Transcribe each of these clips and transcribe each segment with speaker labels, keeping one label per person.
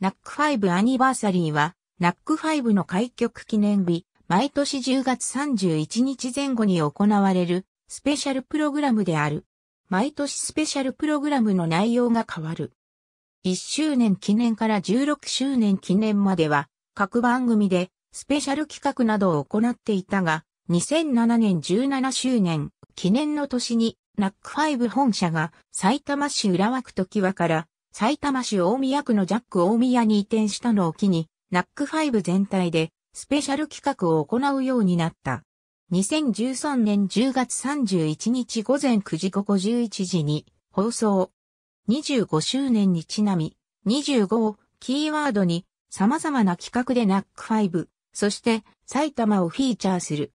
Speaker 1: ナック
Speaker 2: 5アニバーサリーは、ナック5の開局記念日、毎年10月31日前後に行われるスペシャルプログラムである。毎年スペシャルプログラムの内容が変わる。1周年記念から16周年記念までは、各番組でスペシャル企画などを行っていたが、2007年17周年記念の年に、ナック5本社が埼玉市浦和区時和から埼玉市大宮区のジャック大宮に移転したのを機に、ナック5全体でスペシャル企画を行うようになった。2013年10月31日午前9時午後11時に放送。25周年にちなみ、25をキーワードに様々な企画でナック5、そして埼玉をフィーチャーする。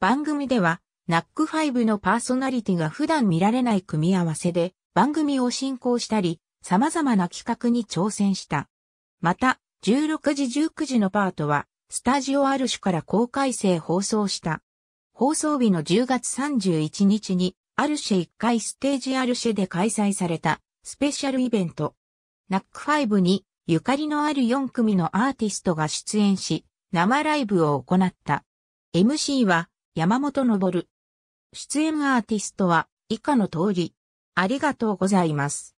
Speaker 2: 番組では、ナック5のパーソナリティが普段見られない組み合わせで番組を進行したり、様々な企画に挑戦した。また、16時19時のパートは、スタジオある種から公開生放送した。放送日の10月31日に、アルシェ1回ステージアルシェで開催されたスペシャルイベント。ナック5にゆかりのある4組のアーティストが出演し、生ライブを行った。MC は山本昇。出演アーティストは以下
Speaker 1: の通り。ありがとうございます。